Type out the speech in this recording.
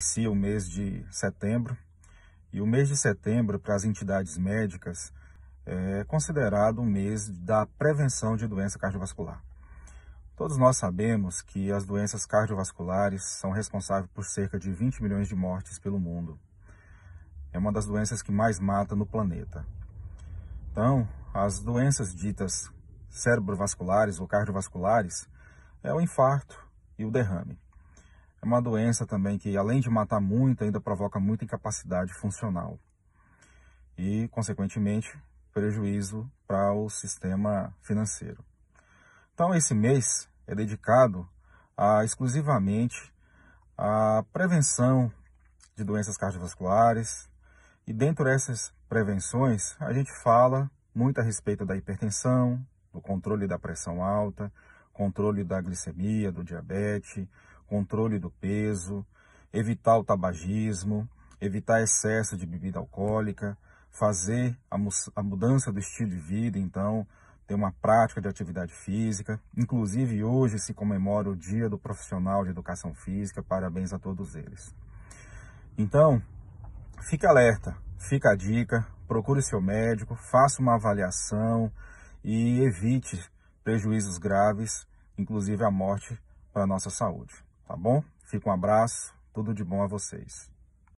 inicia o mês de setembro e o mês de setembro para as entidades médicas é considerado um mês da prevenção de doença cardiovascular. Todos nós sabemos que as doenças cardiovasculares são responsáveis por cerca de 20 milhões de mortes pelo mundo. É uma das doenças que mais mata no planeta. Então, as doenças ditas cerebrovasculares ou cardiovasculares é o infarto e o derrame. É uma doença também que, além de matar muito, ainda provoca muita incapacidade funcional e, consequentemente, prejuízo para o sistema financeiro. Então, esse mês é dedicado a, exclusivamente à prevenção de doenças cardiovasculares e, dentro dessas prevenções, a gente fala muito a respeito da hipertensão, do controle da pressão alta, controle da glicemia, do diabetes, controle do peso, evitar o tabagismo, evitar excesso de bebida alcoólica, fazer a, a mudança do estilo de vida, então, ter uma prática de atividade física. Inclusive, hoje se comemora o Dia do Profissional de Educação Física, parabéns a todos eles. Então, fique alerta, fica a dica, procure seu médico, faça uma avaliação e evite prejuízos graves, inclusive a morte para a nossa saúde tá bom? Fica um abraço, tudo de bom a vocês.